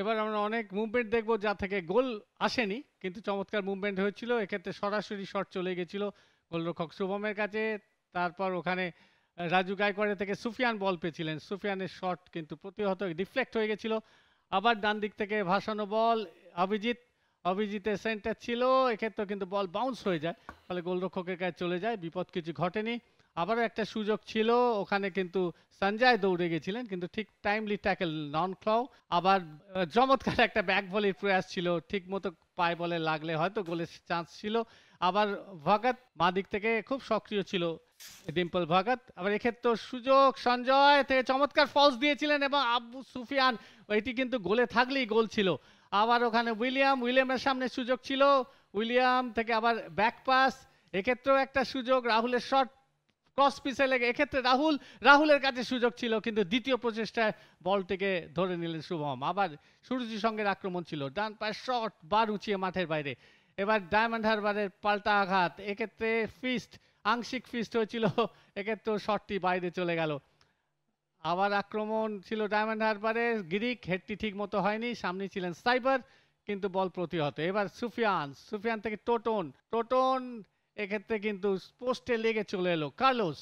এবার আমরা অনেক মুভমেন্ট দেখব যা থেকে গোল আসেনি কিন্তু চমৎকার মুভমেন্ট হয়েছিল এক্ষেত্রে সরাসরি শট চলে গেছিল গোলরক্ষক শুভমের কাছে তারপর ওখানে রাজু গায়কোয়াড়ে থেকে সুফিয়ান বল পেয়েছিলেন সুফিয়ানের শট কিন্তু প্রতিহত ডিফ্লেক্ট হয়ে গেছিল আবার ডান দিক থেকে ভাসানো বল অভিজিৎ অভিজিতের সেন্টার ছিল এক্ষেত্রে কিন্তু বল বাউন্স হয়ে যায় ফলে গোলরক্ষকের কাছে চলে যায় বিপদ কিছু ঘটেনি আবারও একটা সুযোগ ছিল ওখানে কিন্তু সঞ্জয় দৌড়ে গেছিলেন কিন্তু ঠিক টাইমলি ট্যাকেল নন ক্লাও আবার চমৎকার একটা ব্যাক বলের প্রয়াস ছিল ঠিক মতো পায়ে বলে লাগলে হয়তো গোলের চান্স ছিল আবার ভগত মা দিক থেকে খুব সক্রিয় ছিল ডিম্পল ভগত আবার এক্ষেত্রে সুযোগ সঞ্জয় থেকে চমৎকার ফলস দিয়েছিলেন এবং আবু সুফিয়ান এটি কিন্তু গোলে থাকলেই গোল ছিল আবার ওখানে উইলিয়াম উইলিয়ামের সামনে সুযোগ ছিল উইলিয়াম থেকে আবার ব্যাক পাস এক্ষেত্রেও একটা সুযোগ রাহুলের শট কসপিসে লেগে এক্ষেত্রে রাহুল রাহুলের কাছে সুযোগ ছিল কিন্তু দ্বিতীয় প্রচেষ্টায় বলটিকে ধরে নিলেন শুভম আবার সুরজির সঙ্গে আক্রমণ ছিল ডান পায়ে শট বার উঁচিয়ে মাঠের বাইরে এবার ডায়মন্ড হারবারের পাল্টা আঘাত এক্ষেত্রে ফিস্ট আংশিক ফিস্ট হয়েছিল এক্ষেত্রেও শটটি বাইরে চলে গেল আবার আক্রমণ ছিল ডায়মন্ড হারবারে গ্রিক হেডটি ঠিক মতো হয়নি সামনে ছিলেন সাইবার কিন্তু বল প্রতিহত এবার সুফিয়ান সুফিয়ান থেকে টোটন টোটন এক্ষেত্রে কিন্তু পোস্টে লেগে চলে এলো কার্লোস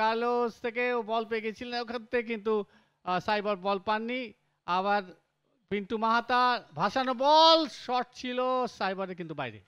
কার্লোস থেকে বল পেয়ে গেছিলেন ওখান কিন্তু সাইবার বল পাননি আবার পিন্টু মাহাতা ভাসানো বল শর্ট ছিল সাইবারে কিন্তু বাইরে